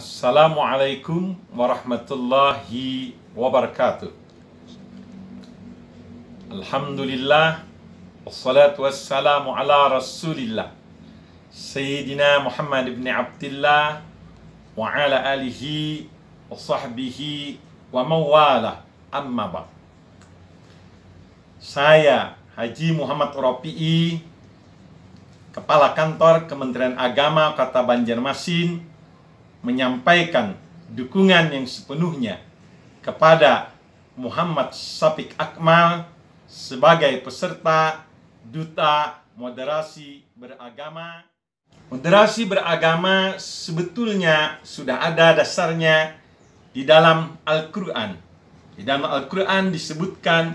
Assalamualaikum warahmatullahi wabarakatuh. Alhamdulillah wassalatu wassalamu ala Rasulillah Sayyidina Muhammad ibn Abdullah wa ala alihi wa sahbihi wa mawala amma ba. Saya Haji Muhammad Rafi'i Kepala Kantor Kementerian Agama Kota Banjarmasin menyampaikan dukungan yang sepenuhnya kepada Muhammad Sapik Akmal sebagai peserta duta moderasi beragama. Moderasi beragama sebetulnya sudah ada dasarnya di dalam Al-Quran. Di dalam Al-Quran disebutkan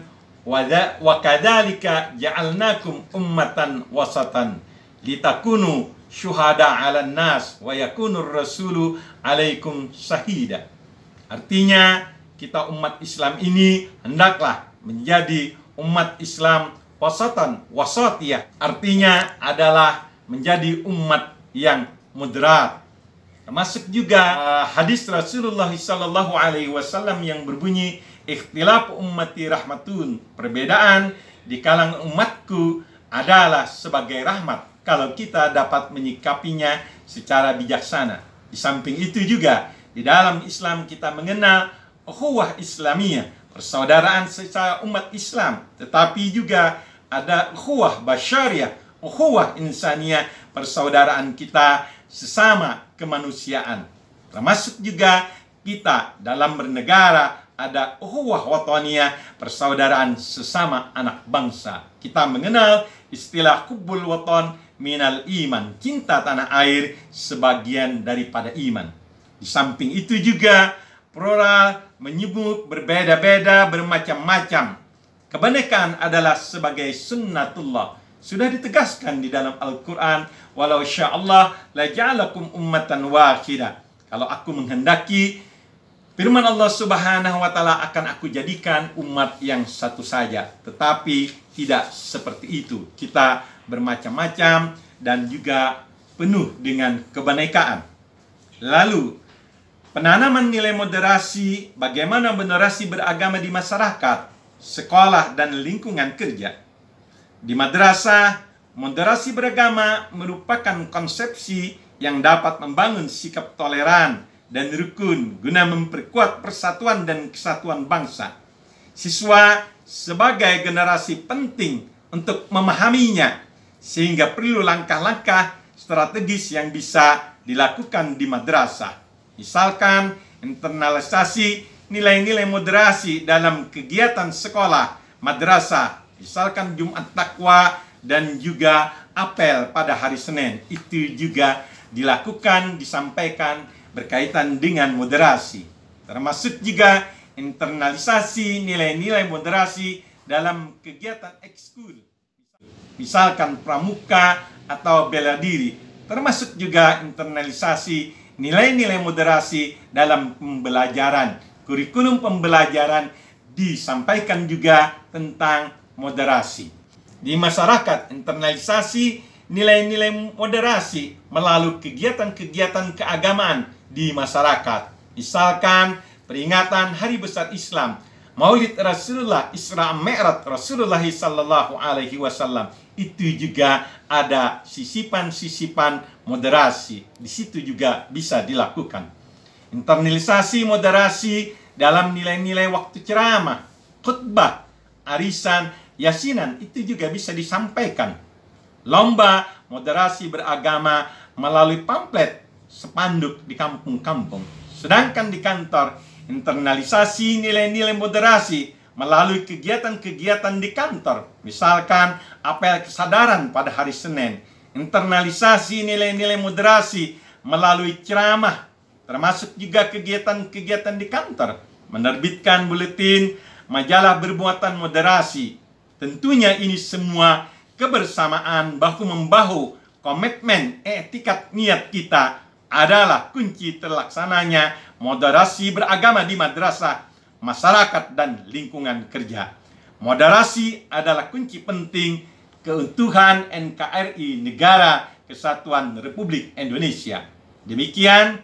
kadalika jaalnakum ummatan wasatan litakunu syuhada 'alan nas wa yakunur rasulu 'alaikum sahida. Artinya kita umat Islam ini hendaklah menjadi umat Islam wasatan wasatiyah. Artinya adalah menjadi umat yang moderat. Termasuk juga uh, hadis Rasulullah sallallahu alaihi wasallam yang berbunyi ikhtilaf ummati rahmatun. Perbedaan di kalangan umatku adalah sebagai rahmat kalau kita dapat menyikapinya secara bijaksana. Di samping itu juga, di dalam Islam kita mengenal ukhuwah Islamiyah, persaudaraan secara umat Islam, tetapi juga ada ukhuwah basyariah, ukhuwah insaniyah, persaudaraan kita sesama kemanusiaan. Termasuk juga kita dalam bernegara, ada uhuwah Watania persaudaraan sesama anak bangsa. Kita mengenal Istilah kubul waton minal iman, cinta tanah air sebagian daripada iman. Di samping itu juga Prora menyebut berbeda-beda bermacam-macam. kebenekan adalah sebagai sunnatullah. Sudah ditegaskan di dalam Al-Quran. Walau sya'allah laja'alakum ummatan wahidah. Kalau aku menghendaki, firman Allah subhanahu wa ta'ala akan aku jadikan umat yang satu saja. Tetapi tidak seperti itu. Kita bermacam-macam dan juga penuh dengan kebenekaan. Lalu, penanaman nilai moderasi, bagaimana moderasi beragama di masyarakat, sekolah, dan lingkungan kerja. Di madrasah, moderasi beragama merupakan konsepsi yang dapat membangun sikap toleran dan rukun guna memperkuat persatuan dan kesatuan bangsa. Siswa sebagai generasi penting untuk memahaminya sehingga perlu langkah-langkah strategis yang bisa dilakukan di madrasah. Misalkan internalisasi nilai-nilai moderasi dalam kegiatan sekolah, madrasah, misalkan Jumat Takwa dan juga apel pada hari Senin. Itu juga dilakukan, disampaikan berkaitan dengan moderasi. Termasuk juga internalisasi nilai-nilai moderasi dalam kegiatan ekskul, misalkan pramuka atau bela diri, termasuk juga internalisasi nilai-nilai moderasi dalam pembelajaran. Kurikulum pembelajaran disampaikan juga tentang moderasi. Di masyarakat, internalisasi nilai-nilai moderasi melalui kegiatan-kegiatan keagamaan di masyarakat. Misalkan peringatan hari besar Islam, Maulid Rasulullah, Isra Mi'raj Rasulullah sallallahu alaihi wasallam. Itu juga ada sisipan-sisipan moderasi. Di situ juga bisa dilakukan. Internalisasi moderasi dalam nilai-nilai waktu ceramah, khutbah, arisan, yasinan itu juga bisa disampaikan. Lomba moderasi beragama melalui pamflet sepanduk di kampung-kampung. Sedangkan di kantor internalisasi nilai-nilai moderasi melalui kegiatan-kegiatan di kantor. Misalkan apel kesadaran pada hari Senin, internalisasi nilai-nilai moderasi melalui ceramah, termasuk juga kegiatan-kegiatan di kantor, menerbitkan buletin, majalah berbuatan moderasi. Tentunya ini semua kebersamaan bahu membahu komitmen eh, etikat niat kita adalah kunci terlaksananya moderasi beragama di madrasah, masyarakat, dan lingkungan kerja. Moderasi adalah kunci penting keutuhan NKRI Negara Kesatuan Republik Indonesia. Demikian,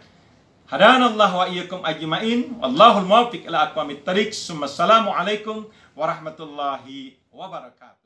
hadanallah wa iyyakum ajmain, wallahul muwaffiq ila aqwamit tariq, assalamualaikum warahmatullahi wabarakatuh.